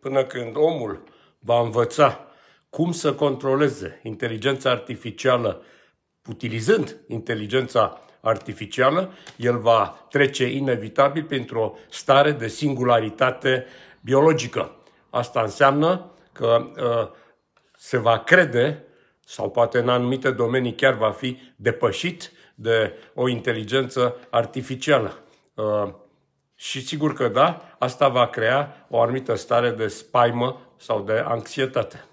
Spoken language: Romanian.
până când omul va învăța cum să controleze inteligența artificială utilizând inteligența artificială, el va trece inevitabil pentru o stare de singularitate biologică. Asta înseamnă că uh, se va crede, sau poate în anumite domenii chiar va fi depășit de o inteligență artificială. Uh, și sigur că da, asta va crea o anumită stare de spaimă sau de anxietate.